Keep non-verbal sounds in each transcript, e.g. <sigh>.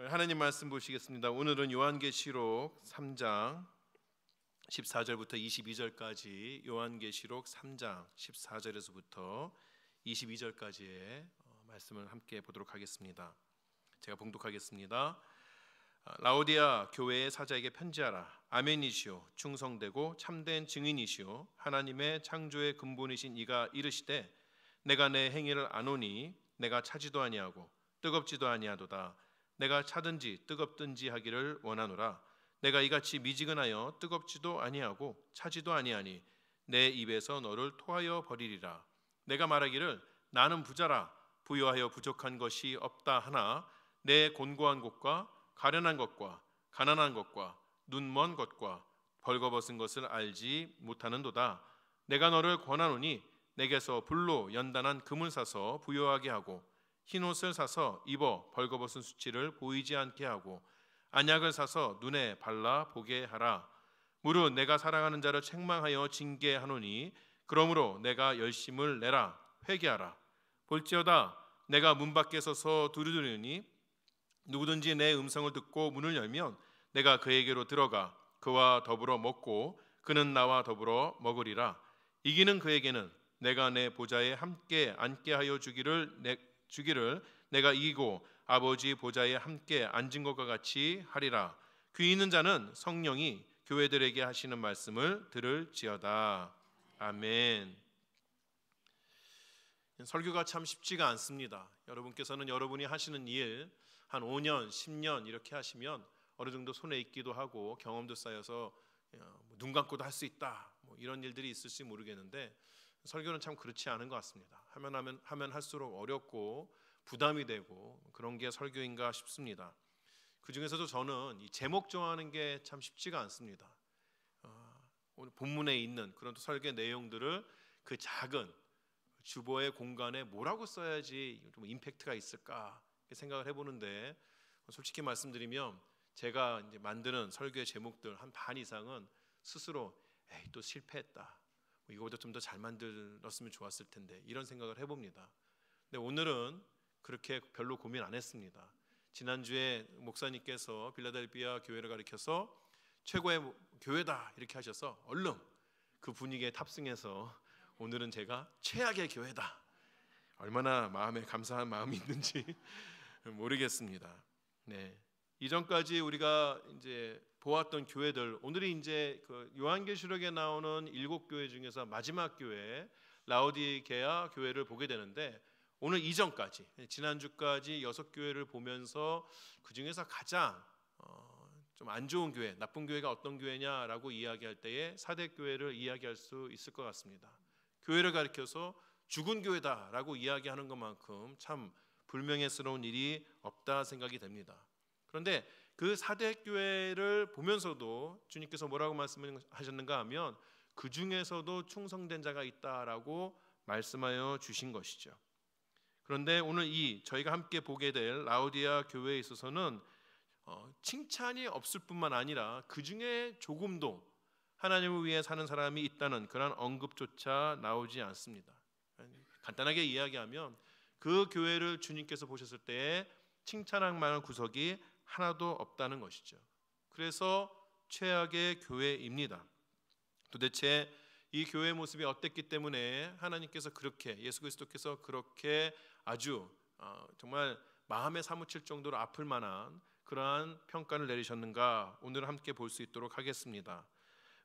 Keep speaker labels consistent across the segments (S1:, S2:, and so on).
S1: 예, 하나님 말씀 보시겠습니다. 오늘은 요한계시록 3장 14절부터 22절까지 요한계시록 3장 14절에서부터 22절까지의 어, 말씀을 함께 보도록 하겠습니다. 제가 봉독하겠습니다. 아, 라오디아 교회의 사자에게 편지하라. 아멘이시오. 충성되고 참된 증인이시오. 하나님의 창조의 근본이신 이가 이르시되 내가 내 행위를 아노니 내가 차지도 아니하고 뜨겁지도 아니하도다. 내가 차든지 뜨겁든지 하기를 원하노라 내가 이같이 미지근하여 뜨겁지도 아니하고 차지도 아니하니 내 입에서 너를 토하여 버리리라 내가 말하기를 나는 부자라 부여하여 부족한 것이 없다 하나 내 곤고한 것과 가련한 것과 가난한 것과 눈먼 것과 벌거벗은 것을 알지 못하는도다 내가 너를 권하노니 내게서 불로 연단한 금을 사서 부여하게 하고 흰 옷을 사서 입어 벌거벗은 수치를 보이지 않게 하고 안약을 사서 눈에 발라 보게 하라. 무릇 내가 사랑하는 자를 책망하여 징계하노니 그러므로 내가 열심을 내라 회개하라. 볼지어다 내가 문 밖에 서서 두루두니 누구든지 내 음성을 듣고 문을 열면 내가 그에게로 들어가 그와 더불어 먹고 그는 나와 더불어 먹으리라 이기는 그에게는 내가 내 보좌에 함께 앉게 하여 주기를 내, 주기를 내가 이기고 아버지 보좌에 함께 앉은 것과 같이 하리라. 귀 있는 자는 성령이 교회들에게 하시는 말씀을 들을지어다. 아멘. 설교가 참 쉽지가 않습니다. 여러분께서는 여러분이 하시는 일 한 5년, 10년 이렇게 하시면 어느 정도 손에 있기도 하고 경험도 쌓여서 어, 뭐 눈 감고도 할 수 있다. 뭐 이런 일들이 있을지 모르겠는데 설교는 참 그렇지 않은 것 같습니다. 하면 하면 하면 할수록 어렵고 부담이 되고 그런 게 설교인가 싶습니다. 그 중에서도 저는 이 제목 정하는 게 참 쉽지가 않습니다. 어, 오늘 본문에 있는 그런 설계 내용들을 그 작은 주보의 공간에 뭐라고 써야지 좀 임팩트가 있을까 생각을 해보는데 솔직히 말씀드리면 제가 이제 만드는 설교의 제목들 한 반 이상은 스스로 에이 또 실패했다 뭐 이거보다 좀 더 잘 만들었으면 좋았을 텐데 이런 생각을 해봅니다. 근데 오늘은 그렇게 별로 고민 안 했습니다. 지난주에 목사님께서 빌라델비아 교회를 가리켜서 최고의 뭐 교회다 이렇게 하셔서 얼른 그 분위기에 탑승해서 오늘은 제가 최악의 교회다 얼마나 마음에 감사한 마음이 있는지 <laughs> 모르겠습니다. 네 이전까지 우리가 이제 보았던 교회들 오늘이 이제 그 요한계시록에 나오는 일곱 교회 중에서 마지막 교회 라오디게아 교회를 보게 되는데 오늘 이전까지 지난주까지 여섯 교회를 보면서 그 중에서 가장 어, 좀안 좋은 교회, 나쁜 교회가 어떤 교회냐라고 이야기할 때에 사대 교회를 이야기할 수 있을 것 같습니다. 교회를 가리켜서 죽은 교회다라고 이야기하는 것만큼 참 불명예스러운 일이 없다 생각이 됩니다. 그런데 그 사대 교회를 보면서도 주님께서 뭐라고 말씀하셨는가 하면 그 중에서도 충성된 자가 있다라고 말씀하여 주신 것이죠. 그런데 오늘 이 저희가 함께 보게 될라우디아 교회에 있어서는 어, 칭찬이 없을 뿐만 아니라 그 중에 조금도 하나님을 위해 사는 사람이 있다는 그런 언급조차 나오지 않습니다. 간단하게 이야기하면 그 교회를 주님께서 보셨을 때 칭찬할 만한 구석이 하나도 없다는 것이죠. 그래서 최악의 교회입니다. 도대체 이 교회의 모습이 어땠기 때문에 하나님께서 그렇게 예수 그리스도께서 그렇게 아주 어, 정말 마음에 사무칠 정도로 아플 만한 그러한 평가를 내리셨는가 오늘 함께 볼 수 있도록 하겠습니다.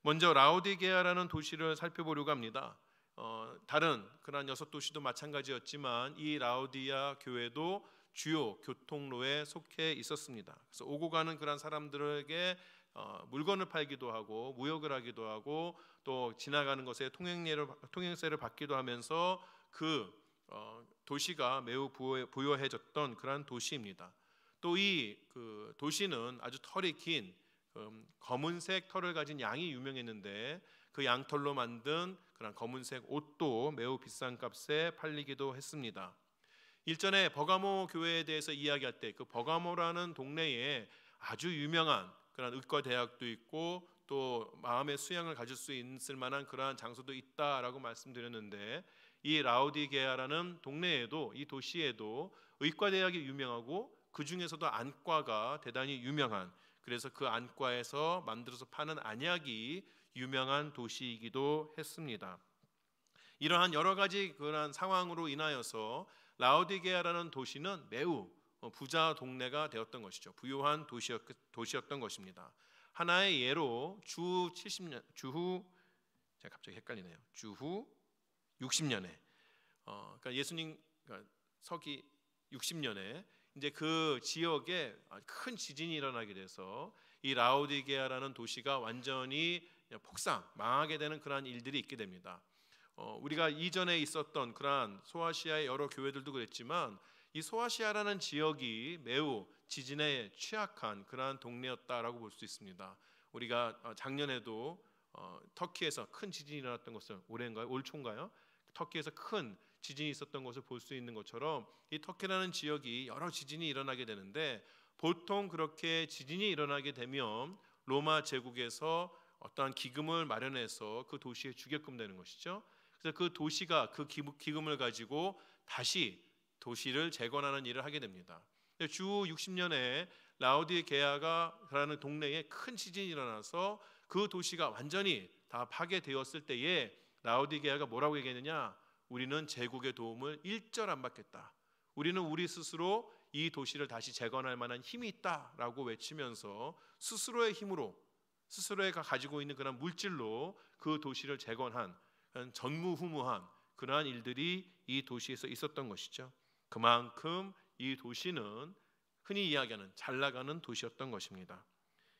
S1: 먼저 라우디게아라는 도시를 살펴보려고 합니다. 어, 다른 그러한 여섯 도시도 마찬가지였지만 이 라우디아 교회도 주요 교통로에 속해 있었습니다. 그래서 오고 가는 그런 사람들에게 어, 물건을 팔기도 하고 무역을 하기도 하고 또 지나가는 것에 통행료를 통행세를 받기도 하면서 그 어, 도시가 매우 부여, 해졌던 그러 도시입니다. 또이그 도시는 아주 털이 긴 음, 검은색 털을 가진 양이 유명했는데 그 양털로 만든 그런 검은색 옷도 매우 비싼 값에 팔리기도 했습니다. 일전에 버가모 교회에 대해서 이야기할 때 그 버가모라는 동네에 아주 유명한 그런 의과 대학도 있고 또 마음의 수양을 가질 수 있을 만한 그러한 장소도 있다라고 말씀드렸는데 이 라우디게아라는 동네에도 이 도시에도 의과 대학이 유명하고 그 중에서도 안과가 대단히 유명한 그래서 그 안과에서 만들어서 파는 안약이 유명한 도시이기도 했습니다. 이러한 여러 가지 그러한 상황으로 인하여서 라오디게아라는 도시는 매우 어, 부자 동네가 되었던 것이죠. 부유한 도시였, 도시였던 것입니다. 하나의 예로 주 70년 주후 제가 갑자기 헷갈리네요. 주후 60년에 어, 그러니까 예수님 그러니까 서기 60년에 이제 그 지역에 큰 지진이 일어나게 돼서 이 라오디게아라는 도시가 완전히 폭삭 망하게 되는 그러한 일들이 있게 됩니다. 어, 우리가 이전에 있었던 그러한 소아시아의 여러 교회들도 그랬지만 이 소아시아라는 지역이 매우 지진에 취약한 그러한 동네였다라고 볼 수 있습니다. 우리가 어, 작년에도 어, 터키에서 큰 지진이 일어났던 것을 올해인가요? 올 초인가요? 터키에서 큰 지진이 있었던 것을 볼 수 있는 것처럼 이 터키라는 지역이 여러 지진이 일어나게 되는데 보통 그렇게 지진이 일어나게 되면 로마 제국에서 어떠한 기금을 마련해서 그 도시에 주게끔 되는 것이죠. 그래서 그 도시가 그 기금을 가지고 다시 도시를 재건하는 일을 하게 됩니다. 주 60년에 라우디게아가라는 동네에 큰 지진이 일어나서 그 도시가 완전히 다 파괴되었을 때에 라우디게아가 뭐라고 얘기했느냐? 우리는 제국의 도움을 일절 안 받겠다. 우리는 우리 스스로 이 도시를 다시 재건할 만한 힘이 있다라고 외치면서 스스로의 힘으로 스스로가 가지고 있는 그런 물질로 그 도시를 재건한 전무후무한 그러한 일들이 이 도시에서 있었던 것이죠. 그만큼 이 도시는 흔히 이야기하는 잘 나가는 도시였던 것입니다.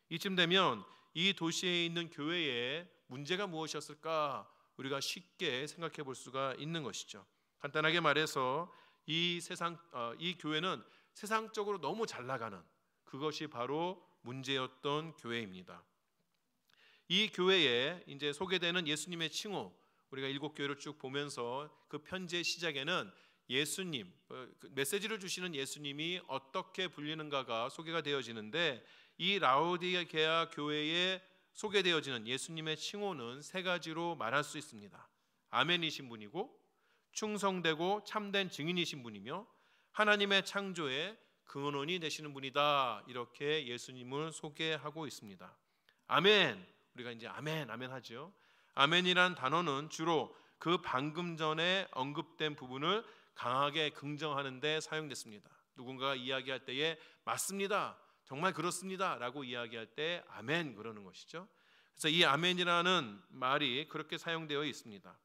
S1: 이쯤 되면 이 도시에 있는 교회의 문제가 무엇이었을까 우리가 쉽게 생각해 볼 수가 있는 것이죠. 간단하게 말해서 이 세상 어, 이 교회는 세상적으로 너무 잘 나가는 그것이 바로 문제였던 교회입니다. 이 교회에 이제 소개되는 예수님의 칭호 우리가 일곱 교회를 쭉 보면서 그 편지의 시작에는 예수님 어, 그 메시지를 주시는 예수님이 어떻게 불리는가가 소개가 되어지는데 이 라오디게아 교회에 소개되어지는 예수님의 칭호는 세 가지로 말할 수 있습니다. 아멘이신 분이고 충성되고 참된 증인이신 분이며 하나님의 창조에 근원이 그 되시는 분이다. 이렇게 예수님을 소개하고 있습니다. 아멘. 우리가 이제 아멘 아멘 하죠. 아멘이라는 단어는 주로 그 방금 전에 언급된 부분을 강하게 긍정하는 데 사용됐습니다. 누군가가 이야기할 때에 맞습니다. 정말 그렇습니다라고 이야기할 때 아멘 그러는 것이죠. 그래서 이 아멘이라는 말이 그렇게 사용되어 있습니다.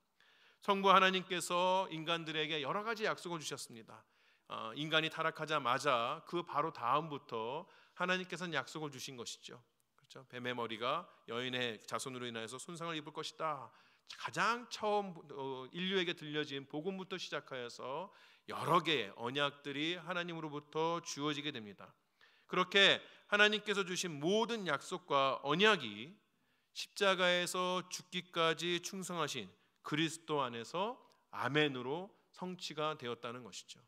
S1: 성부 하나님께서 인간들에게 여러 가지 약속을 주셨습니다. 어, 인간이 타락하자마자 그 바로 다음부터 하나님께서는 약속을 주신 것이죠. 그렇죠? 뱀의 머리가 여인의 자손으로 인하여서 손상을 입을 것이다. 가장 처음 어, 인류에게 들려진 복음부터 시작하여서 여러 개의 언약들이 하나님으로부터 주어지게 됩니다. 그렇게 하나님께서 주신 모든 약속과 언약이 십자가에서 죽기까지 충성하신 그리스도 안에서 아멘으로 성취가 되었다는 것이죠.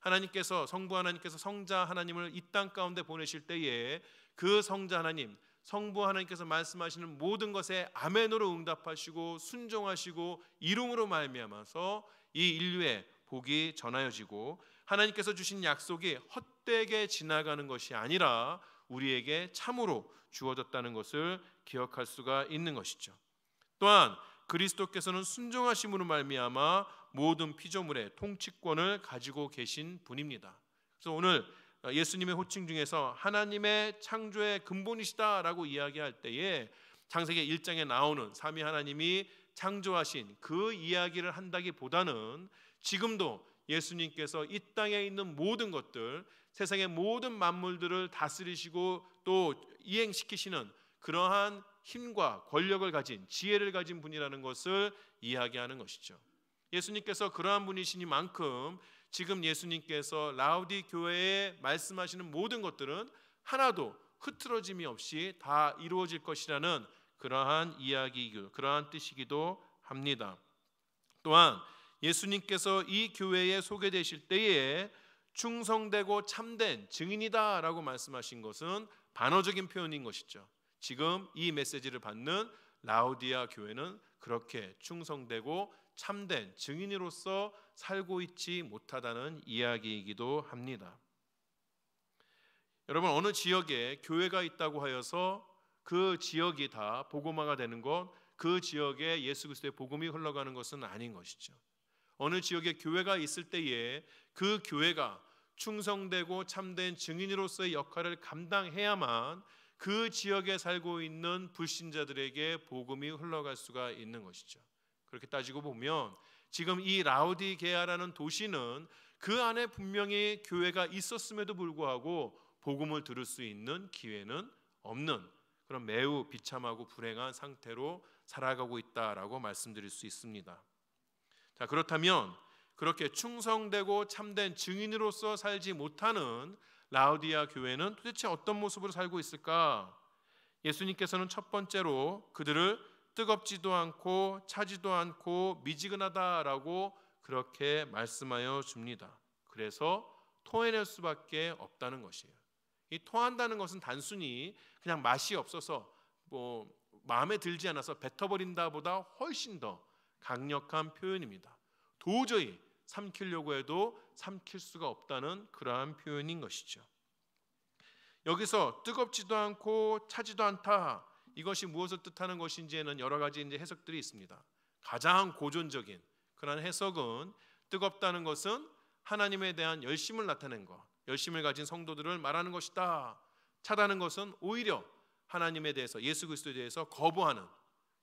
S1: 하나님께서 성부 하나님께서 성자 하나님을 이 땅 가운데 보내실 때에 그 성자 하나님 성부 하나님께서 말씀하시는 모든 것에 아멘으로 응답하시고 순종하시고 이름으로 말미암아서 이 인류의 복이 전하여지고 하나님께서 주신 약속이 헛되게 지나가는 것이 아니라 우리에게 참으로 주어졌다는 것을 기억할 수가 있는 것이죠. 또한 그리스도께서는 순종하심으로 말미암아 모든 피조물의 통치권을 가지고 계신 분입니다. 그래서 오늘 어, 예수님의 호칭 중에서 하나님의 창조의 근본이시다라고 이야기할 때에 창세기 1장에 나오는 삼위 하나님이 창조하신 그 이야기를 한다기보다는 지금도 예수님께서 이 땅에 있는 모든 것들, 세상의 모든 만물들을 다스리시고 또 이행시키시는 그러한 힘과 권력을 가진 지혜를 가진 분이라는 것을 이야기하는 것이죠. 예수님께서 그러한 분이시니만큼 지금 예수님께서 라우디 교회에 말씀하시는 모든 것들은 하나도 흐트러짐이 없이 다 이루어질 것이라는 그러한 이야기, 그러한 뜻이기도 합니다. 또한 예수님께서 이 교회에 소개되실 때에 충성되고 참된 증인이다라고 말씀하신 것은 반어적인 표현인 것이죠. 지금 이 메시지를 받는 라우디아 교회는 그렇게 충성되고 참된 증인으로서 살고 있지 못하다는 이야기이기도 합니다. 여러분 어느 지역에 교회가 있다고 하여서 그 지역이 다 복음화가 되는 것, 그 지역에 예수 그리스도의 복음이 흘러가는 것은 아닌 것이죠. 어느 지역에 교회가 있을 때에 그 교회가 충성되고 참된 증인으로서의 역할을 감당해야만 그 지역에 살고 있는 불신자들에게 복음이 흘러갈 수가 있는 것이죠. 그렇게 따지고 보면 지금 이 라우디게아라는 도시는 그 안에 분명히 교회가 있었음에도 불구하고 복음을 들을 수 있는 기회는 없는 그런 매우 비참하고 불행한 상태로 살아가고 있다라고 말씀드릴 수 있습니다. 자, 그렇다면 그렇게 충성되고 참된 증인으로서 살지 못하는 라우디아 교회는 도대체 어떤 모습으로 살고 있을까? 예수님께서는 첫 번째로 그들을 뜨겁지도 않고 차지도 않고 미지근하다라고 그렇게 말씀하여 줍니다. 그래서 토해낼 수밖에 없다는 것이에요. 이 토한다는 것은 단순히 그냥 맛이 없어서 뭐 마음에 들지 않아서 뱉어버린다보다 훨씬 더 강력한 표현입니다. 도저히 삼키려고 해도 삼킬 수가 없다는 그러한 표현인 것이죠. 여기서 뜨겁지도 않고 차지도 않다 이것이 무엇을 뜻하는 것인지에는 여러 가지 이제 해석들이 있습니다. 가장 고전적인 그런 해석은 뜨겁다는 것은 하나님에 대한 열심을 나타낸 것, 열심을 가진 성도들을 말하는 것이다. 차다는 것은 오히려 하나님에 대해서 예수 그리스도에 대해서 거부하는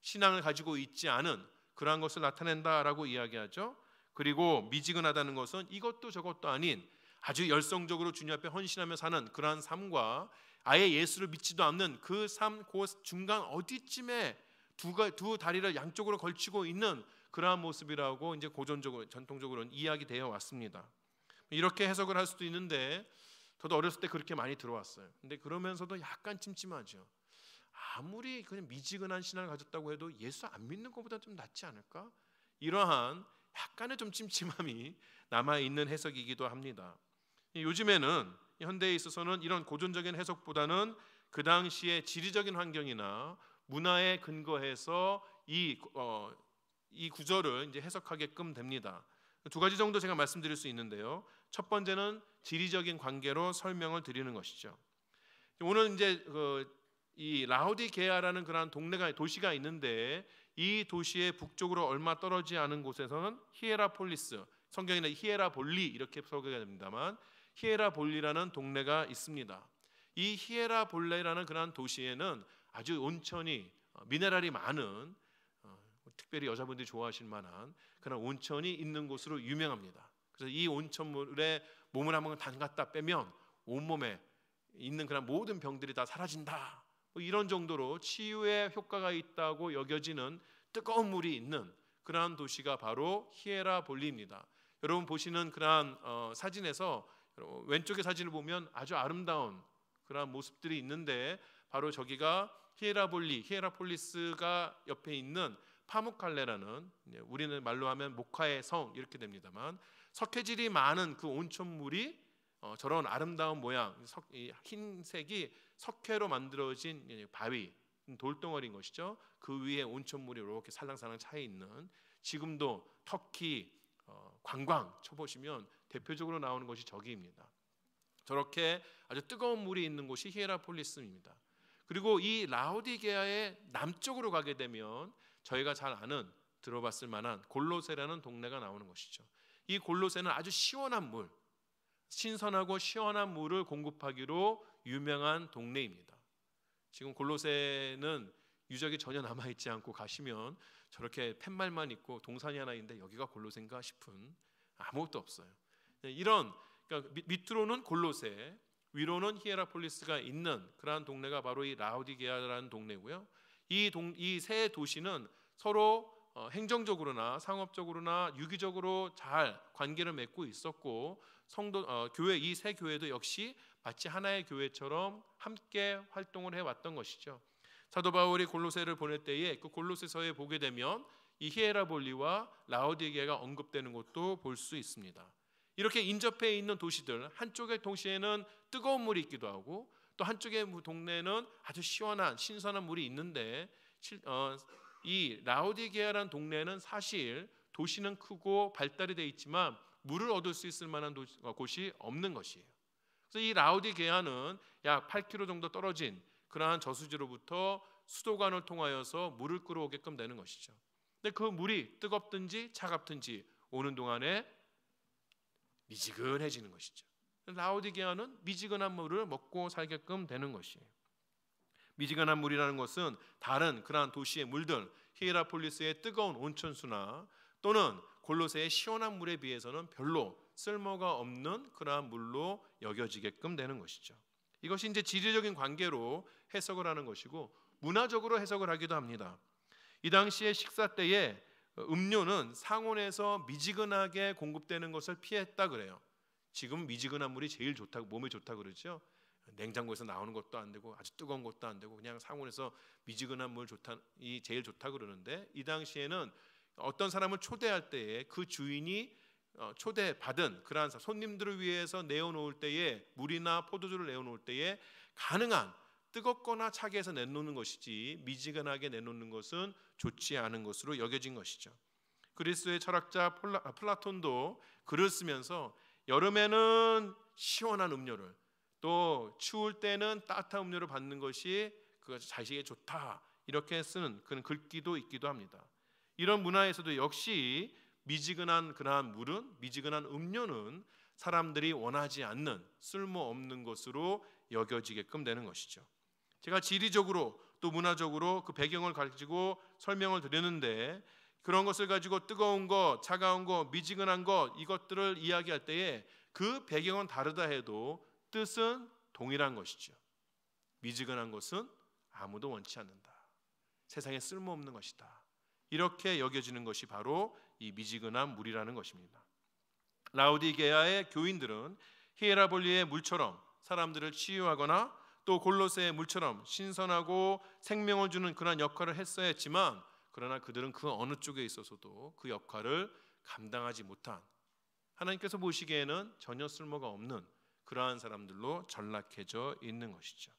S1: 신앙을 가지고 있지 않은 그러한 것을 나타낸다라고 이야기하죠. 그리고 미지근하다는 것은 이것도 저것도 아닌 아주 열성적으로 주님 앞에 헌신하며 사는 그러한 삶과 아예 예수를 믿지도 않는 그삶그 그 중간 어디쯤에 두, 두 다리를 양쪽으로 걸치고 있는 그러한 모습이라고 이제 고전적으로 전통적으로는 이야기되어 왔습니다. 이렇게 해석을 할 수도 있는데 저도 어렸을 때 그렇게 많이 들어왔어요. 근데 그러면서도 약간 찜찜하죠. 아무리 그냥 미지근한 신앙을 가졌다고 해도 예수 안 믿는 것보다 좀 낫지 않을까? 이러한 약간의 좀 찜찜함이 남아 있는 해석이기도 합니다. 요즘에는 현대에 있어서는 이런 고전적인 해석보다는 그 당시의 지리적인 환경이나 문화에 근거해서 이, 어, 이 구절을 이제 해석하게끔 됩니다. 두 가지 정도 제가 말씀드릴 수 있는데요. 첫 번째는 지리적인 관계로 설명을 드리는 것이죠. 오늘 이제 그이 라우디게아라는 그러 동네가 도시가 있는데 이 도시의 북쪽으로 얼마 떨어지 않은 곳에서는 히에라폴리스 성경에는 히에라볼리 이렇게 소개가 됩니다만 히에라볼리라는 동네가 있습니다. 이 히에라볼레라는 그러 도시에는 아주 온천이 어, 미네랄이 많은 어, 특별히 여자분들이 좋아하실 만한 그런 온천이 있는 곳으로 유명합니다. 그래서 이 온천물에 몸을 한번 담갔다 빼면 온몸에 있는 그런 모든 병들이 다 사라진다. 뭐 이런 정도로 치유의 효과가 있다고 여겨지는 뜨거운 물이 있는 그러한 도시가 바로 히에라볼리입니다. 여러분 보시는 그러한 어, 사진에서 왼쪽의 사진을 보면 아주 아름다운 그런 모습들이 있는데 바로 저기가 히에라볼리, 히에라폴리스가 옆에 있는 파묵칼레라는 우리는 말로 하면 목화의 성 이렇게 됩니다만 석회질이 많은 그 온천물이 어, 저런 아름다운 모양, 흰색이 석회로 만들어진 바위, 음, 돌덩어리인 것이죠. 그 위에 온천물이 이렇게 살랑살랑 차여 있는 지금도 터키 어, 관광 쳐보시면 대표적으로 나오는 것이 저기입니다. 저렇게 아주 뜨거운 물이 있는 곳이 히에라폴리스입니다. 그리고 이 라오디게아의 남쪽으로 가게 되면 저희가 잘 아는 들어봤을 만한 골로세라는 동네가 나오는 것이죠. 이 골로세는 아주 시원한 물, 신선하고 시원한 물을 공급하기로 유명한 동네입니다. 지금 골로세는 유적이 전혀 남아 있지 않고 가시면 저렇게 팻말만 있고 동산이 하나 있는데 여기가 골로세인가 싶은 아무것도 없어요. 네, 이런 그러니까 밑으로는 골로세, 위로는 히에라폴리스가 있는 그러한 동네가 바로 이 라우디게아라는 동네고요. 이동이세 도시는 서로 어, 행정적으로나 상업적으로나 유기적으로 잘 관계를 맺고 있었고 성도 어, 교회 이 세 교회도 역시 마치 하나의 교회처럼 함께 활동을 해왔던 것이죠. 사도 바울이 골로새를 보낼 때에 그 골로새서에 보게 되면 이 히에라볼리와 라오디게가 언급되는 것도 볼 수 있습니다. 이렇게 인접해 있는 도시들 한쪽에 동시에는 뜨거운 물이 있기도 하고 또 한쪽의 동네는 아주 시원한 신선한 물이 있는데 어, 이 라오디게아라는 동네는 사실 도시는 크고 발달이 돼 있지만 물을 얻을 수 있을 만한 도시, 어, 곳이 없는 것이에요. 그래서 이 라오디게아는 약 8km 정도 떨어진 그러한 저수지로부터 수도관을 통하여서 물을 끌어오게끔 되는 것이죠. 근데 그 물이 뜨겁든지 차갑든지 오는 동안에 미지근해지는 것이죠. 라우디게아는 미지근한 물을 먹고 살게끔 되는 것이에요. 미지근한 물이라는 것은 다른 그러한 도시의 물들, 히에라폴리스의 뜨거운 온천수나 또는 골로새의 시원한 물에 비해서는 별로 쓸모가 없는 그러한 물로 여겨지게끔 되는 것이죠. 이것이 이제 지리적인 관계로 해석을 하는 것이고 문화적으로 해석을 하기도 합니다. 이 당시의 식사 때에 음료는 상온에서 미지근하게 공급되는 것을 피했다 그래요. 지금 미지근한 물이 제일 좋다고 몸에 좋다 그러죠. 냉장고에서 나오는 것도 안 되고 아주 뜨거운 것도 안 되고 그냥 상온에서 미지근한 물 좋다 이 제일 좋다 그러는데 이 당시에는 어떤 사람을 초대할 때에 그 주인이 어, 초대받은 그러한 손님들을 위해서 내어놓을 때에 물이나 포도주를 내어놓을 때에 가능한 뜨겁거나 차게 해서 내놓는 것이지 미지근하게 내놓는 것은 좋지 않은 것으로 여겨진 것이죠. 그리스의 철학자 플라, 아, 플라톤도 글을 쓰면서 여름에는 시원한 음료를 또 추울 때는 따뜻한 음료를 받는 것이 그 자식에 좋다 이렇게 쓰는 그런 글귀도 있기도 합니다. 이런 문화에서도 역시 미지근한 그러한 물은 미지근한 음료는 사람들이 원하지 않는 쓸모없는 것으로 여겨지게끔 되는 것이죠. 제가 지리적으로 또 문화적으로 그 배경을 가지고 설명을 드렸는데 그런 것을 가지고 뜨거운 거, 차가운 거, 미지근한 거 이것들을 이야기할 때에 그 배경은 다르다 해도 뜻은 동일한 것이죠. 미지근한 것은 아무도 원치 않는다. 세상에 쓸모없는 것이다. 이렇게 여겨지는 것이 바로 이 미지근한 물이라는 것입니다. 라우디게아의 교인들은 히에라볼리의 물처럼 사람들을 치유하거나 또 골로새의 물처럼 신선하고 생명을 주는 그런 역할을 했어야 했지만 그러나 그들은 그 어느 쪽에 있어서도 그 역할을 감당하지 못한 하나님께서 보시기에는 전혀 쓸모가 없는 그러한 사람들로 전락해져 있는 것이죠.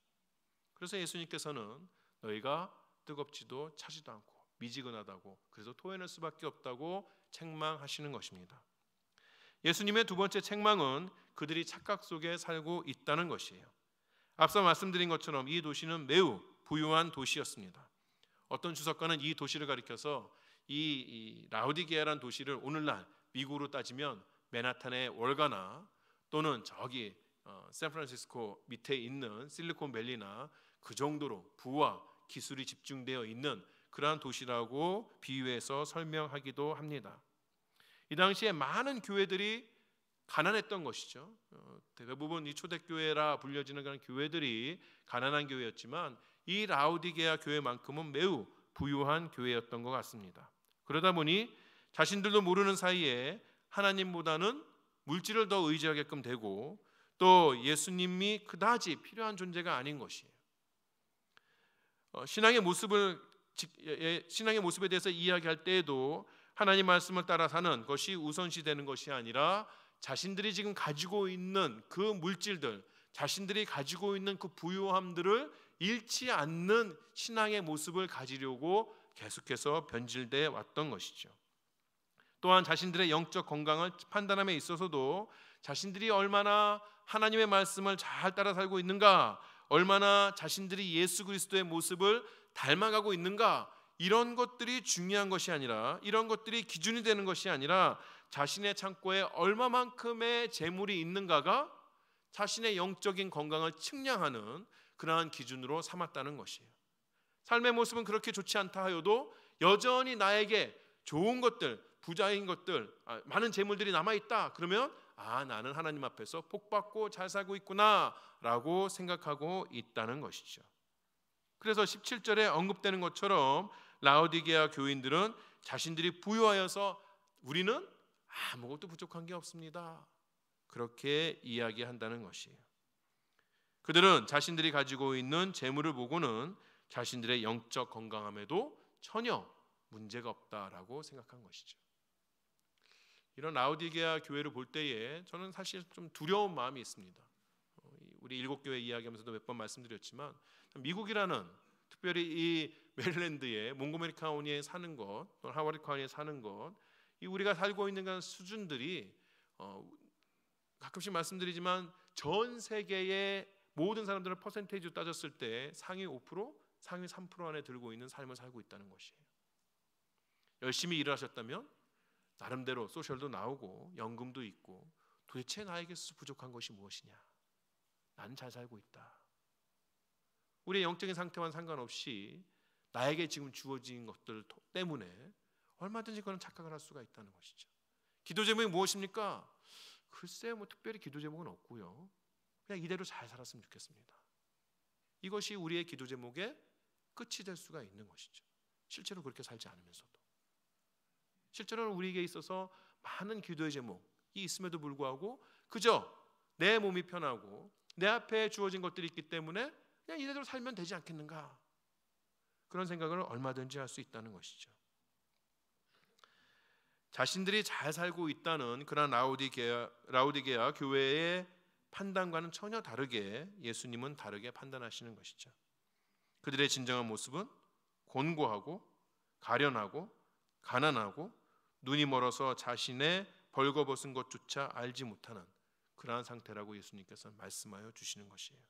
S1: 그래서 예수님께서는 너희가 뜨겁지도 차지도 않고 미지근하다고 그래서 토해낼 수밖에 없다고 책망하시는 것입니다. 예수님의 두 번째 책망은 그들이 착각 속에 살고 있다는 것이에요. 앞서 말씀드린 것처럼 이 도시는 매우 부유한 도시였습니다. 어떤 주석가는 이 도시를 가리켜서 이, 이 라우디게아라는 도시를 오늘날 미국으로 따지면 맨하탄의 월가나 또는 저기 어, 샌프란시스코 밑에 있는 실리콘밸리나 그 정도로 부와 기술이 집중되어 있는 그러한 도시라고 비유해서 설명하기도 합니다. 이 당시에 많은 교회들이 가난했던 것이죠. 어, 대부분 이 초대교회라 불려지는 그런 교회들이 가난한 교회였지만 이 라우디게아 교회만큼은 매우 부유한 교회였던 것 같습니다. 그러다 보니 자신들도 모르는 사이에 하나님보다는 물질을 더 의지하게끔 되고 또 예수님이 그다지 필요한 존재가 아닌 것이에요. 어, 신앙의 모습을 예, 예, 신앙의 모습에 대해서 이야기할 때에도 하나님 말씀을 따라 사는 것이 우선시되는 것이 아니라 자신들이 지금 가지고 있는 그 물질들, 자신들이 가지고 있는 그 부유함들을 잃지 않는 신앙의 모습을 가지려고 계속해서 변질돼 왔던 것이죠. 또한 자신들의 영적 건강을 판단함에 있어서도 자신들이 얼마나 하나님의 말씀을 잘 따라 살고 있는가, 얼마나 자신들이 예수 그리스도의 모습을 닮아가고 있는가 이런 것들이 중요한 것이 아니라 이런 것들이 기준이 되는 것이 아니라 자신의 창고에 얼마만큼의 재물이 있는가가 자신의 영적인 건강을 측량하는 그러한 기준으로 삼았다는 것이에요. 삶의 모습은 그렇게 좋지 않다 하여도 여전히 나에게 좋은 것들, 부자인 것들, 아, 많은 재물들이 남아 있다. 그러면 아, 나는 하나님 앞에서 복받고 잘 살고 있구나라고 생각하고 있다는 것이죠. 그래서 17절에 언급되는 것처럼 라오디게아 교인들은 자신들이 부유하여서 우리는 아무것도 부족한 게 없습니다. 그렇게 이야기한다는 것이에요. 그들은 자신들이 가지고 있는 재물을 보고는 자신들의 영적 건강함에도 전혀 문제가 없다라고 생각한 것이죠. 이런 라우디게아 교회를 볼 때에 저는 사실 좀 두려운 마음이 있습니다. 어, 우리 일곱 교회 이야기하면서도 몇 번 말씀드렸지만 미국이라는 특별히 이 멜랜드에 <laughs> 몽고메리 카운티에 사는 것, 하와리 카운티에 사는 것 우리가 살고 있는 그 수준들이 어, 가끔씩 말씀드리지만 전 세계의 모든 사람들을 퍼센테이지로 따졌을 때 상위 5%, 상위 3% 안에 들고 있는 삶을 살고 있다는 것이에요. 열심히 일 하셨다면 나름대로 소셜도 나오고 연금도 있고 도대체 나에게서 부족한 것이 무엇이냐? 나는 잘 살고 있다. 우리의 영적인 상태와는 상관없이 나에게 지금 주어진 것들 때문에 얼마든지 그런 착각을 할 수가 있다는 것이죠. 기도 제목이 무엇입니까? 글쎄 뭐 특별히 기도 제목은 없고요. 그냥 이대로 잘 살았으면 좋겠습니다. 이것이 우리의 기도 제목의 끝이 될 수가 있는 것이죠. 실제로 그렇게 살지 않으면서도 실제로는 우리에게 있어서 많은 기도의 제목이 있음에도 불구하고 그저 내 몸이 편하고 내 앞에 주어진 것들이 있기 때문에 그냥 이대로 살면 되지 않겠는가 그런 생각을 얼마든지 할 수 있다는 것이죠. 자신들이 잘 살고 있다는 그런 라우디게아, 라우디게아 교회의 판단과는 전혀 다르게 예수님은 다르게 판단하시는 것이죠. 그들의 진정한 모습은 곤고하고 가련하고 가난하고 눈이 멀어서 자신의 벌거벗은 것조차 알지 못하는 그러한 상태라고 예수님께서 말씀하여 주시는 것이에요.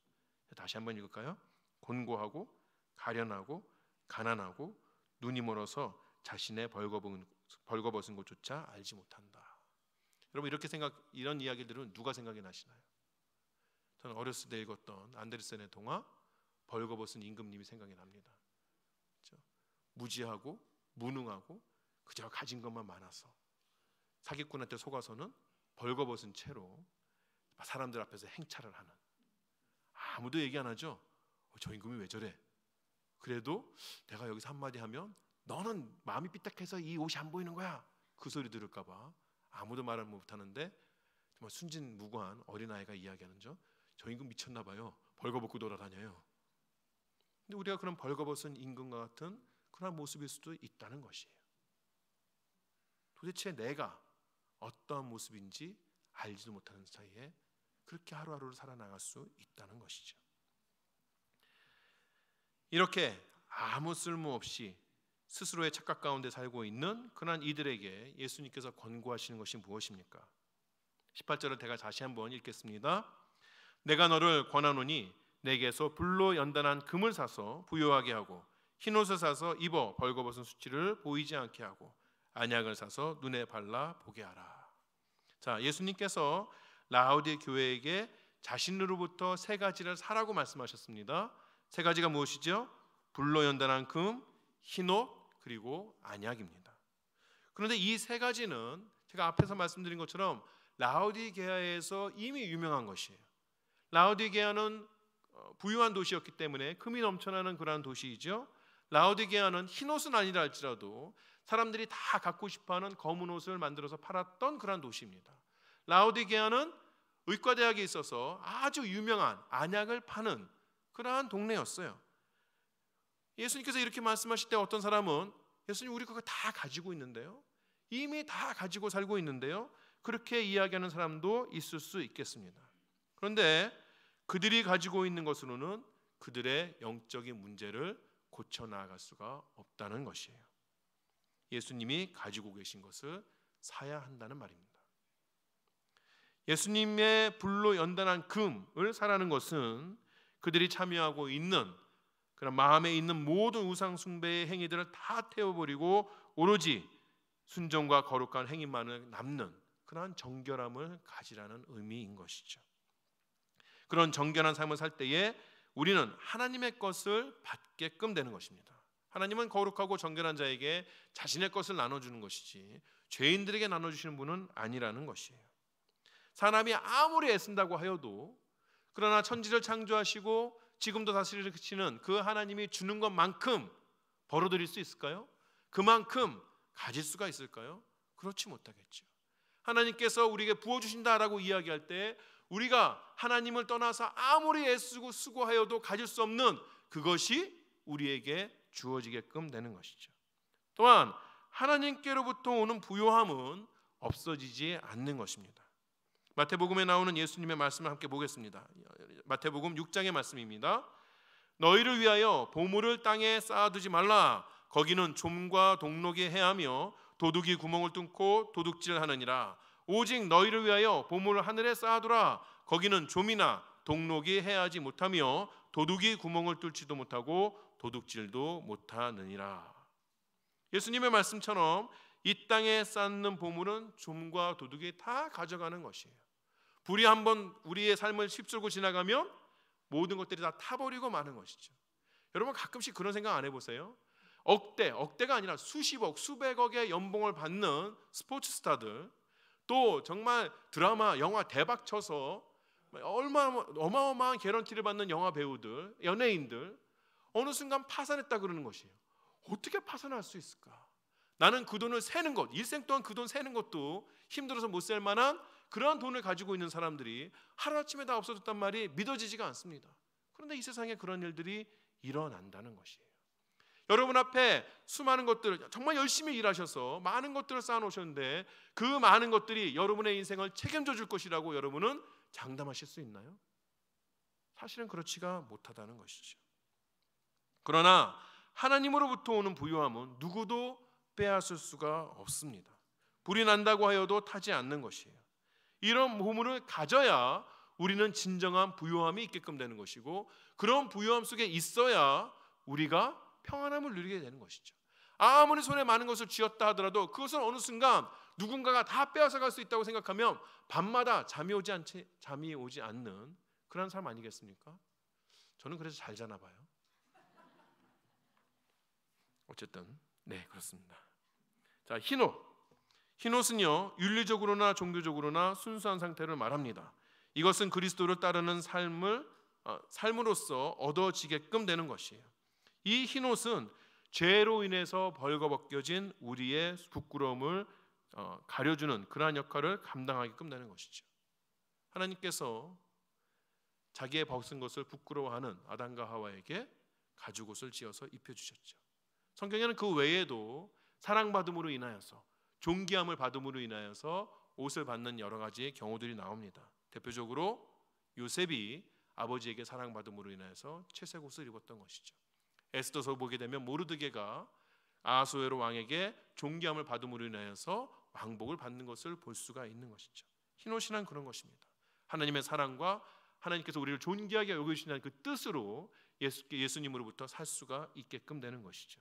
S1: 다시 한번 읽을까요? 곤고하고 가련하고 가난하고 눈이 멀어서 자신의 벌거벗은 벌거벗은 것조차 알지 못한다. 여러분 이렇게 생각 이런 이야기들은 누가 생각이 나시나요? 저는 어렸을 때 읽었던 안데르센의 동화 벌거벗은 임금님이 생각이 납니다. 그렇죠? 무지하고 무능하고 그저 가진 것만 많아서 사기꾼한테 속아서는 벌거벗은 채로 사람들 앞에서 행차를 하는 아무도 얘기 안 하죠. 어, 저 임금이 왜 저래? 그래도 내가 여기서 한마디 하면 너는 마음이 삐딱해서 이 옷이 안 보이는 거야. 그 소리 들을까 봐 아무도 말을 못 하는데 정말 순진무구한 어린아이가 이야기하는 저, 저 임금 미쳤나 봐요. 벌거벗고 돌아다녀요. 근데 우리가 그런 벌거벗은 임금과 같은 그런 모습일 수도 있다는 것이에요. 도대체 내가 어떠한 모습인지 알지도 못하는 사이에 그렇게 하루하루를 살아나갈 수 있다는 것이죠. 이렇게 아무 쓸모 없이 스스로의 착각 가운데 살고 있는 그런 이들에게 예수님께서 권고하시는 것이 무엇입니까? 18절을 제가 다시 한번 읽겠습니다. 내가 너를 권하노니 내게서 불로 연단한 금을 사서 부유하게 하고 흰 옷을 사서 입어 벌거벗은 수치를 보이지 않게 하고 안약을 사서 눈에 발라 보게 하라. 자, 예수님께서 라우디 교회에게 자신으로부터 세 가지를 사라고 말씀하셨습니다. 세 가지가 무엇이죠? 불로 연단한 금, 흰옷, 그리고 안약입니다. 그런데 이 세 가지는 제가 앞에서 말씀드린 것처럼 라우디게아에서 이미 유명한 것이에요. 라우디게아는 어, 부유한 도시였기 때문에 금이 넘쳐나는 그러한 도시이죠. 라우디게아는 흰 옷은 아니라 할지라도 사람들이 다 갖고 싶어하는 검은 옷을 만들어서 팔았던 그러한 도시입니다. 라우디게아는 의과대학에 있어서 아주 유명한 안약을 파는 그러한 동네였어요. 예수님께서 이렇게 말씀하실 때 어떤 사람은 예수님 우리 그거 다 가지고 있는데요. 이미 다 가지고 살고 있는데요. 그렇게 이야기하는 사람도 있을 수 있겠습니다. 그런데 그들이 가지고 있는 것으로는 그들의 영적인 문제를 고쳐 나아갈 수가 없다는 것이에요. 예수님이 가지고 계신 것을 사야 한다는 말입니다. 예수님의 불로 연단한 금을 사라는 것은 그들이 참여하고 있는 그러 마음에 있는 모든 우상 숭배의 행위들을 다 태워버리고 오로지 순종과 거룩한 행위만을 남는 그러한 정결함을 가지라는 의미인 것이죠. 그런 정결한 삶을 살 때에 우리는 하나님의 것을 받게끔 되는 것입니다. 하나님은 거룩하고 정결한 자에게 자신의 것을 나눠주는 것이지 죄인들에게 나눠주시는 분은 아니라는 것이에요. 사람이 아무리 애쓴다고 하여도 그러나 천지를 창조하시고 지금도 다스리시는 그 하나님이 주는 것만큼 벌어들일 수 있을까요? 그만큼 가질 수가 있을까요? 그렇지 못하겠죠. 하나님께서 우리에게 부어 주신다라고 이야기할 때 우리가 하나님을 떠나서 아무리 애쓰고 수고하여도 가질 수 없는 그것이 우리에게 주어지게끔 되는 것이죠. 또한 하나님께로부터 오는 부요함은 없어지지 않는 것입니다. 마태복음에 나오는 예수님의 말씀을 함께 보겠습니다. 마태복음 6장의 말씀입니다. 너희를 위하여 보물을 땅에 쌓아두지 말라. 거기는 좀과 동록이 해하며 도둑이 구멍을 뚫고 도둑질하느니라. 오직 너희를 위하여 보물을 하늘에 쌓아두라. 거기는 좀이나 동록이 해하지 못하며 도둑이 구멍을 뚫지도 못하고 도둑질도 못하느니라. 예수님의 말씀처럼 이 땅에 쌓는 보물은 좀과 도둑이 다 가져가는 것이에요. 불이 한번 우리의 삶을 휩쓸고 지나가면 모든 것들이 다 타버리고 마는 것이죠. 여러분 가끔씩 그런 생각 안 해보세요? 억대, 억대가 아니라 수십억, 수백억의 연봉을 받는 스포츠 스타들, 또 정말 드라마, 영화 대박 쳐서 얼마 어마어마한 개런티를 받는 영화 배우들, 연예인들 어느 순간 파산했다 그러는 것이에요. 어떻게 파산할 수 있을까? 나는 그 돈을 세는 것, 일생 동안 그 돈 세는 것도 힘들어서 못 셀 만한 그러한 돈을 가지고 있는 사람들이 하루아침에 다 없어졌단 말이 믿어지지가 않습니다. 그런데 이 세상에 그런 일들이 일어난다는 것이에요. 여러분 앞에 수많은 것들 정말 열심히 일하셔서 많은 것들을 쌓아 놓으셨는데 그 많은 것들이 여러분의 인생을 책임져 줄 것이라고 여러분은 장담하실 수 있나요? 사실은 그렇지가 못하다는 것이죠. 그러나 하나님으로부터 오는 부유함은 누구도 빼앗을 수가 없습니다. 불이 난다고 하여도 타지 않는 것이에요. 이런 보물을 가져야 우리는 진정한 부요함이 있게끔 되는 것이고 그런 부요함 속에 있어야 우리가 평안함을 누리게 되는 것이죠. 아무리 손에 많은 것을 쥐었다 하더라도 그것은 어느 순간 누군가가 다 빼앗아 갈 수 있다고 생각하면 밤마다 잠이 오지 않 잠이 오지 않는 그런 사람 아니겠습니까? 저는 그래서 잘 자나 봐요. 어쨌든 네 그렇습니다. 자 흰옷 흰옷은요 윤리적으로나 종교적으로나 순수한 상태를 말합니다. 이것은 그리스도를 따르는 삶을 어, 삶으로서 얻어지게끔 되는 것이에요. 이 흰옷은 죄로 인해서 벌거벗겨진 우리의 부끄러움을 어, 가려주는 그러한 역할을 감당하게끔 되는 것이죠. 하나님께서 자기의 벗은 것을 부끄러워하는 아담과 하와에게 가죽옷을 지어서 입혀 주셨죠. 성경에는 그 외에도 사랑받음으로 인하여서 존귀함을 받음으로 인하여서 옷을 받는 여러 가지 경우들이 나옵니다. 대표적으로 요셉이 아버지에게 사랑받음으로 인하여서 채색 옷을 입었던 것이죠. 에스더서 보게 되면 모르드게가 아하수에로 왕에게 존귀함을 받음으로 인하여서 왕복을 받는 것을 볼 수가 있는 것이죠. 흰옷이란 그런 것입니다. 하나님의 사랑과 하나님께서 우리를 존귀하게 여기신는그 뜻으로 예수, 예수님으로부터 살 수가 있게끔 되는 것이죠.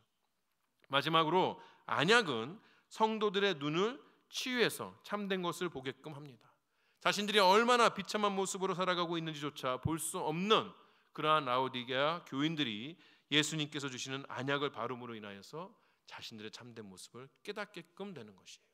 S1: 마지막으로 안약은 성도들의 눈을 치유해서 참된 것을 보게끔 합니다. 자신들이 얼마나 비참한 모습으로 살아가고 있는지조차 볼 수 없는 그러한 라오디게아 교인들이 예수님께서 주시는 안약을 바름으로 인하여서 자신들의 참된 모습을 깨닫게끔 되는 것이에요.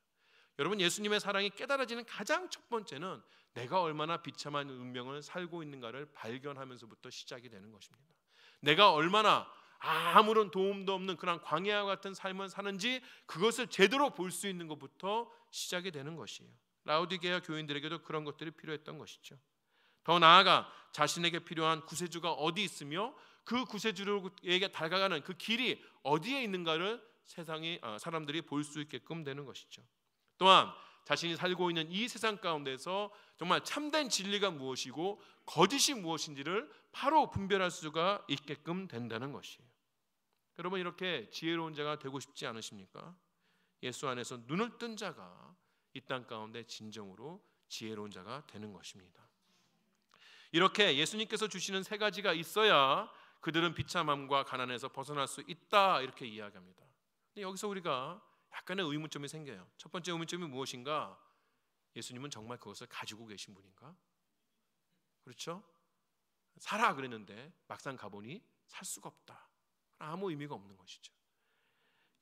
S1: 여러분 예수님의 사랑이 깨달아지는 가장 첫 번째는 내가 얼마나 비참한 운명을 살고 있는가를 발견하면서부터 시작이 되는 것입니다. 내가 얼마나 아무런 도움도 없는 그런 광야와 같은 삶을 사는지 그것을 제대로 볼 수 있는 것부터 시작이 되는 것이에요. 라우디게아 교인들에게도 그런 것들이 필요했던 것이죠. 더 나아가 자신에게 필요한 구세주가 어디 있으며 그 구세주에게 달가가는 그 길이 어디에 있는가를 세상이 어, 사람들이 볼 수 있게끔 되는 것이죠. 또한 자신이 살고 있는 이 세상 가운데서 정말 참된 진리가 무엇이고 거짓이 무엇인지를 바로 분별할 수가 있게끔 된다는 것이에요. 여러분 이렇게 지혜로운 자가 되고 싶지 않으십니까? 예수 안에서 눈을 뜬 자가 이 땅 가운데 진정으로 지혜로운 자가 되는 것입니다. 이렇게 예수님께서 주시는 세 가지가 있어야 그들은 비참함과 가난에서 벗어날 수 있다 이렇게 이야기합니다. 근데 여기서 우리가 약간의 의문점이 생겨요. 첫 번째 의문점이 무엇인가? 예수님은 정말 그것을 가지고 계신 분인가? 그렇죠? 사라 그랬는데 막상 가보니 살 수가 없다. 아무 의미가 없는 것이죠.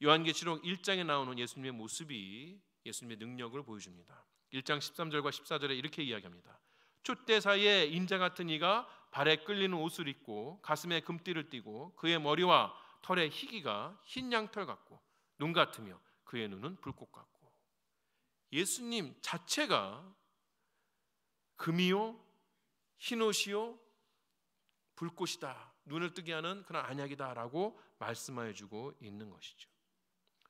S1: 요한계시록 1장에 나오는 예수님의 모습이 예수님의 능력을 보여줍니다. 1장 13절과 14절에 이렇게 이야기합니다. 촛대 사이에 인자 같은 이가 발에 끌리는 옷을 입고 가슴에 금띠를 띠고 그의 머리와 털의 희귀가 흰 양털 같고 눈 같으며 그의 눈은 불꽃 같고 예수님 자체가 금이요 흰 옷이요 불꽃이다 눈을 뜨게 하는 그런 안약이다라고 말씀하여 주고 있는 것이죠.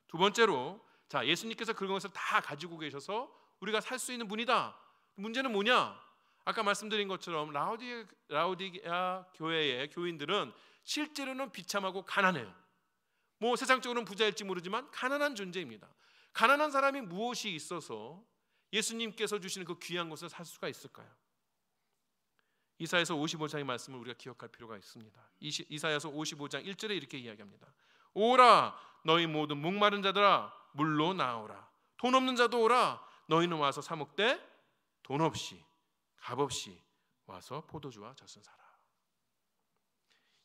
S1: 두 번째로 자 예수님께서 그런 것을 다 가지고 계셔서 우리가 살 수 있는 분이다. 문제는 뭐냐? 아까 말씀드린 것처럼 라우디, 라우디아 교회의 교인들은 실제로는 비참하고 가난해요. 뭐 세상적으로는 부자일지 모르지만 가난한 존재입니다. 가난한 사람이 무엇이 있어서 예수님께서 주시는 그 귀한 것을 살 수가 있을까요? 이사에서 55장의 말씀을 우리가 기억할 필요가 있습니다. 이사야서 55장 1절에 이렇게 이야기합니다. 오라 너희 모든 목마른 자들아 물로 나오라 돈 없는 자도 오라 너희는 와서 사먹되 돈 없이 값 없이 와서 포도주와 젖은 사라.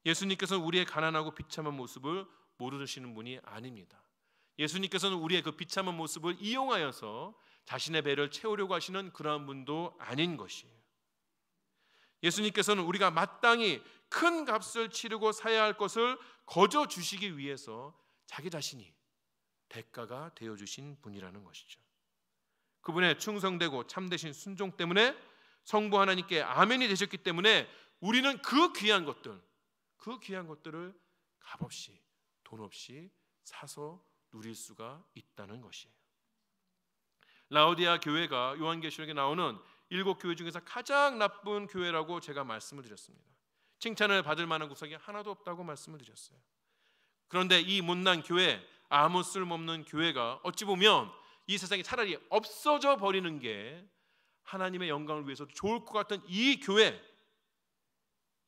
S1: 예수님께서 우리의 가난하고 비참한 모습을 모르시는 분이 아닙니다. 예수님께서는 우리의 그 비참한 모습을 이용하여서 자신의 배를 채우려고 하시는 그러한 분도 아닌 것이에요. 예수님께서는 우리가 마땅히 큰 값을 치르고 사야 할 것을 거저 주시기 위해서 자기 자신이 대가가 되어 주신 분이라는 것이죠. 그분의 충성되고 참되신 순종 때문에 성부 하나님께 아멘이 되셨기 때문에 우리는 그 귀한 것들, 그 귀한 것들을 값없이 돈 없이 사서 누릴 수가 있다는 것이에요. 라오디아 교회가 요한계시록에 나오는 일곱 교회 중에서 가장 나쁜 교회라고 제가 말씀을 드렸습니다. 칭찬을 받을 만한 구석이 하나도 없다고 말씀을 드렸어요. 그런데 이 못난 교회, 아무 쓸모없는 교회가 어찌 보면 이 세상에 차라리 없어져 버리는 게 하나님의 영광을 위해서 좋을 것 같은 이 교회,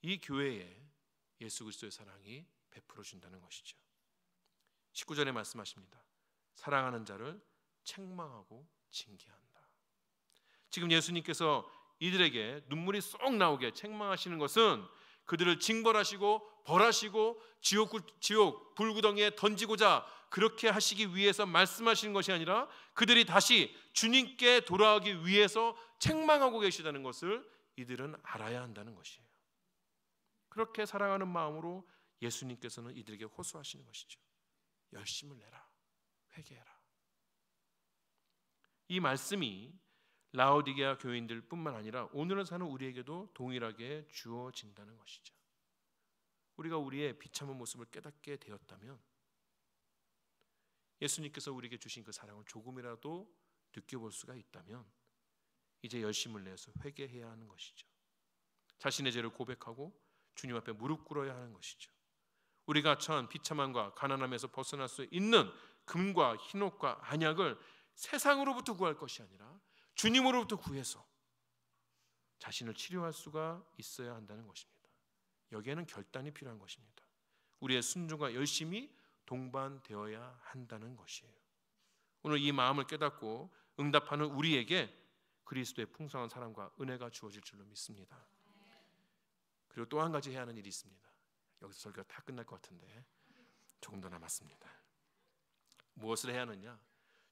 S1: 이 교회에 예수 그리스도의 사랑이 베풀어 준다는 것이죠. 19절에 말씀하십니다. 사랑하는 자를 책망하고 징계하라. 지금 예수님께서 이들에게 눈물이 쏙 나오게 책망하시는 것은 그들을 징벌하시고 벌하시고 지옥, 지옥 불구덩이에 던지고자 그렇게 하시기 위해서 말씀하시는 것이 아니라 그들이 다시 주님께 돌아가기 위해서 책망하고 계시다는 것을 이들은 알아야 한다는 것이에요. 그렇게 사랑하는 마음으로 예수님께서는 이들에게 호소하시는 것이죠. 열심을 내라. 회개해라. 이 말씀이 라오디게아 교인들뿐만 아니라 오늘을 사는 우리에게도 동일하게 주어진다는 것이죠. 우리가 우리의 비참한 모습을 깨닫게 되었다면 예수님께서 우리에게 주신 그 사랑을 조금이라도 느껴볼 수가 있다면 이제 열심을 내서 회개해야 하는 것이죠. 자신의 죄를 고백하고 주님 앞에 무릎 꿇어야 하는 것이죠. 우리가 처한 비참함과 가난함에서 벗어날 수 있는 금과 희녹과 안약을 세상으로부터 구할 것이 아니라 주님으로부터 구해서 자신을 치료할 수가 있어야 한다는 것입니다. 여기에는 결단이 필요한 것입니다. 우리의 순종과 열심이 동반되어야 한다는 것이에요. 오늘 이 마음을 깨닫고 응답하는 우리에게 그리스도의 풍성한 사랑과 은혜가 주어질 줄로 믿습니다. 그리고 또 한 가지 해야 하는 일이 있습니다. 여기서 설교가 다 끝날 것 같은데 조금 더 남았습니다. 무엇을 해야 하느냐?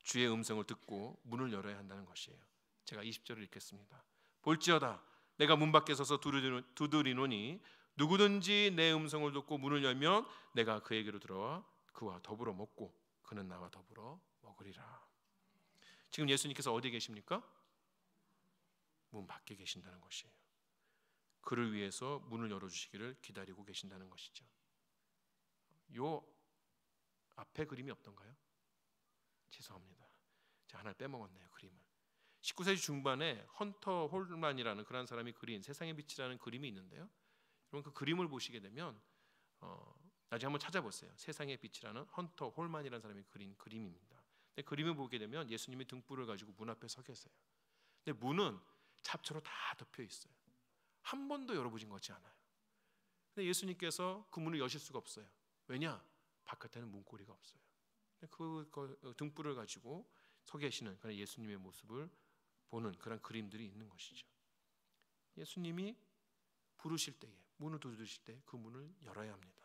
S1: 주의 음성을 듣고 문을 열어야 한다는 것이에요. 제가 20절을 읽겠습니다. 볼지어다 내가 문 밖에 서서 두드리노니 누구든지 내 음성을 듣고 문을 열면 내가 그에게로 들어와 그와 더불어 먹고 그는 나와 더불어 먹으리라. 지금 예수님께서 어디 계십니까? 문 밖에 계신다는 것이에요. 그를 위해서 문을 열어 주시기를 기다리고 계신다는 것이죠. 요 앞에 그림이 없던가요? 죄송합니다. 제가 하나 빼먹었네요. 그림을. 19세기 중반에 헌터 홀만이라는 그런 사람이 그린 세상의 빛이라는 그림이 있는데요. 여러분 그 그림을 보시게 되면 어, 나중에 한번 찾아보세요. 세상의 빛이라는 헌터 홀만이라는 사람이 그린 그림입니다. 근데 그림을 보게 되면 예수님이 등불을 가지고 문 앞에 서 계세요. 근데 문은 잡초로 다 덮여 있어요. 한 번도 열어보진 것지 않아요. 근데 예수님께서 그 문을 여실 수가 없어요. 왜냐? 바깥에는 문고리가 없어요. 그, 그 어, 등불을 가지고 서 계시는 그런 예수님의 모습을 보는 그런 그림들이 있는 것이죠. 예수님이 부르실 때에 문을 두드리실 때 그 문을 열어야 합니다.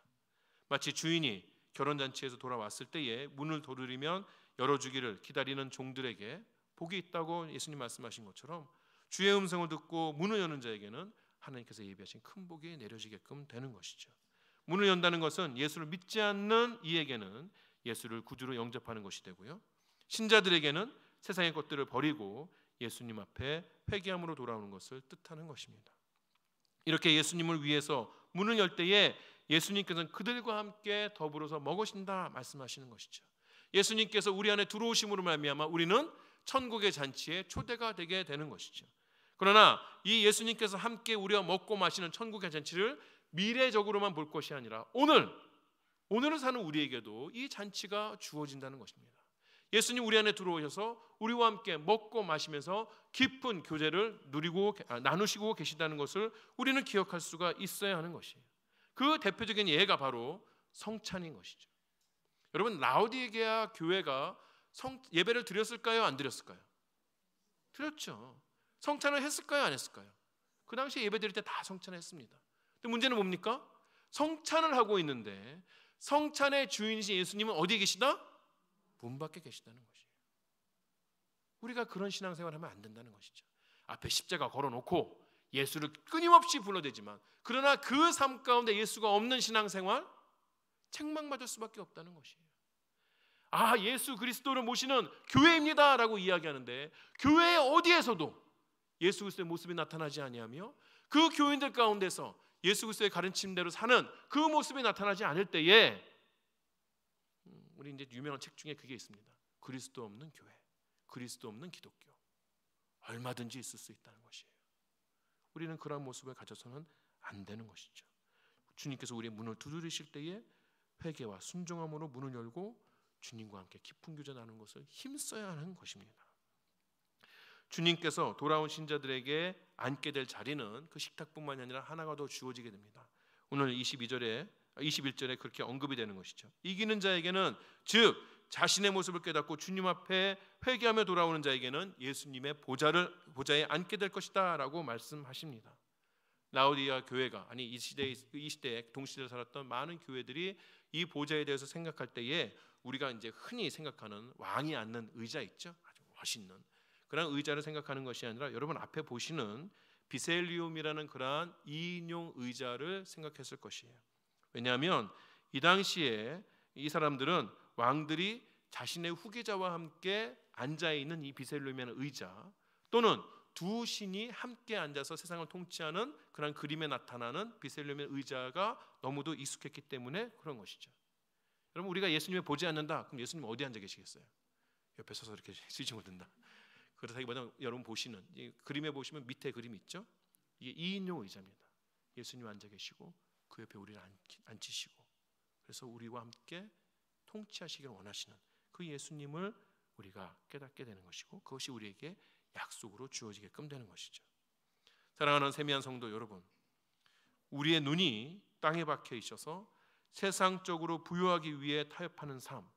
S1: 마치 주인이 결혼 잔치에서 돌아왔을 때에 문을 두드리면 열어 주기를 기다리는 종들에게 복이 있다고 예수님 말씀하신 것처럼 주의 음성을 듣고 문을 여는 자에게는 하나님께서 예비하신 큰 복이 내려지게끔 되는 것이죠. 문을 연다는 것은 예수를 믿지 않는 이에게는 예수를 구주로 영접하는 것이 되고요. 신자들에게는 세상의 것들을 버리고 예수님 앞에 회개함으로 돌아오는 것을 뜻하는 것입니다. 이렇게 예수님을 위해서 문을 열 때에 예수님께서는 그들과 함께 더불어서 먹으신다 말씀하시는 것이죠. 예수님께서 우리 안에 들어오심으로 말미암아 우리는 천국의 잔치에 초대가 되게 되는 것이죠. 그러나 이 예수님께서 함께 우리와 먹고 마시는 천국의 잔치를 미래적으로만 볼 것이 아니라 오늘 오늘을 사는 우리에게도 이 잔치가 주어진다는 것입니다. 예수님 우리 안에 들어오셔서 우리와 함께 먹고 마시면서 깊은 교제를 누리고 아, 나누시고 계시다는 것을 우리는 기억할 수가 있어야 하는 것이에요. 그 대표적인 예가 바로 성찬인 것이죠. 여러분 라우디게아 교회가 성, 예배를 드렸을까요? 안 드렸을까요? 드렸죠. 성찬을 했을까요? 안 했을까요? 그당시 예배 드릴 때 다성찬 했습니다. 근데 문제는 뭡니까? 성찬을 하고 있는데 성찬의 주인이신 예수님은 어디에 계시다? 문 밖에 계시다는 것이에요. 우리가 그런 신앙생활 하면 안 된다는 것이죠. 앞에 십자가 걸어놓고 예수를 끊임없이 불러대지만 그러나 그 삶 가운데 예수가 없는 신앙생활 책망받을 수밖에 없다는 것이에요. 아 예수 그리스도를 모시는 교회입니다라고 이야기하는데 교회 어디에서도 예수 그리스도의 모습이 나타나지 아니며그 교인들 가운데서 예수 그리스도의 가르침대로 사는 그 모습이 나타나지 않을 때에 우리 이제 유명한 책 중에 그게 있습니다. 그리스도 없는 교회, 그리스도 없는 기독교 얼마든지 있을 수 있다는 것이에요. 우리는 그런 모습을 가져서는 안 되는 것이죠. 주님께서 우리의 문을 두드리실 때에 회개와 순종함으로 문을 열고 주님과 함께 깊은 교제 나는 것을 힘써야 하는 것입니다. 주님께서 돌아온 신자들에게 앉게 될 자리는 그 식탁뿐만이 아니라 하나가 더 주어지게 됩니다. 오늘 22절에 21절에 그렇게 언급이 되는 것이죠. 이기는 자에게는 즉 자신의 모습을 깨닫고 주님 앞에 회개하며 돌아오는 자에게는 예수님의 보좌를 보좌에 앉게 될 것이다라고 말씀하십니다. 라우디아 교회가 아니 이 시대에 이 시대에 동시대를 살았던 많은 교회들이 이 보좌에 대해서 생각할 때에 우리가 이제 흔히 생각하는 왕이 앉는 의자 있죠. 아주 멋있는 그런 의자를 생각하는 것이 아니라 여러분 앞에 보시는 비셀리움이라는 그러한 이인용 의자를 생각했을 것이에요. 왜냐하면 이 당시에 이 사람들은 왕들이 자신의 후계자와 함께 앉아 있는 이 비셀리움이라는 의자 또는 두 신이 함께 앉아서 세상을 통치하는 그런 그림에 나타나는 비셀리움의 의자가 너무도 익숙했기 때문에 그런 것이죠. 여러분 우리가 예수님을 보지 않는다. 그럼 예수님 어디 앉아 계시겠어요? 옆에 서서 이렇게 쓰지 <laughs> 못한다. 그렇다기보다는 여러분 보시는 이 그림에 보시면 밑에 그림이 있죠. 이게 이인용 의자입니다. 예수님 앉아 계시고 그 옆에 우리를 앉히시고 그래서 우리와 함께 통치하시기를 원하시는 그 예수님을 우리가 깨닫게 되는 것이고 그것이 우리에게 약속으로 주어지게끔 되는 것이죠. 사랑하는 세미한 성도 여러분, 우리의 눈이 땅에 박혀 있어서 세상적으로 부유하기 위해 타협하는 삶,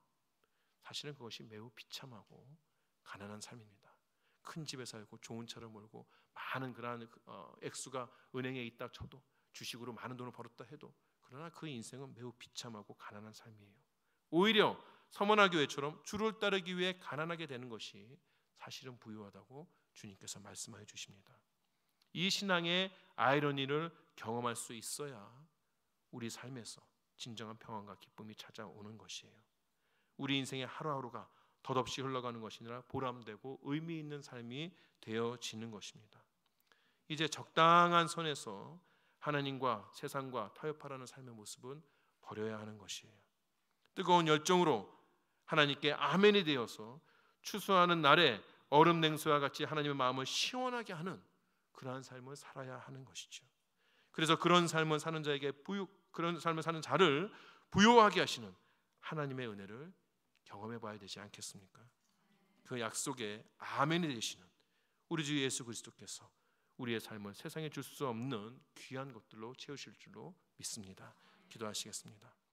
S1: 사실은 그것이 매우 비참하고 가난한 삶입니다. 큰 집에 살고 좋은 차를 몰고 많은 그러한 어, 액수가 은행에 있다 쳐도 주식으로 많은 돈을 벌었다 해도 그러나 그 인생은 매우 비참하고 가난한 삶이에요. 오히려 서머나 교회처럼 주를 따르기 위해 가난하게 되는 것이 사실은 부유하다고 주님께서 말씀하여 주십니다. 이 신앙의 아이러니를 경험할 수 있어야 우리 삶에서 진정한 평안과 기쁨이 찾아오는 것이에요. 우리 인생의 하루하루가 덧없이 흘러가는 것이니라 보람되고 의미 있는 삶이 되어지는 것입니다. 이제 적당한 선에서 하나님과 세상과 타협하라는 삶의 모습은 버려야 하는 것이에요. 뜨거운 열정으로 하나님께 아멘이 되어서 추수하는 날에 얼음 냉수와 같이 하나님의 마음을 시원하게 하는 그러한 삶을 살아야 하는 것이죠. 그래서 그런 삶을 사는 자에게 부유 그런 삶을 사는 자를 부여하게 하시는 하나님의 은혜를 경험해 봐야 되지 않겠습니까? 그 약속에 아멘이 되시는 우리 주 예수 그리스도께서 우리의 삶을 세상에 줄 수 없는 귀한 것들로 채우실 줄로 믿습니다. 기도하시겠습니다.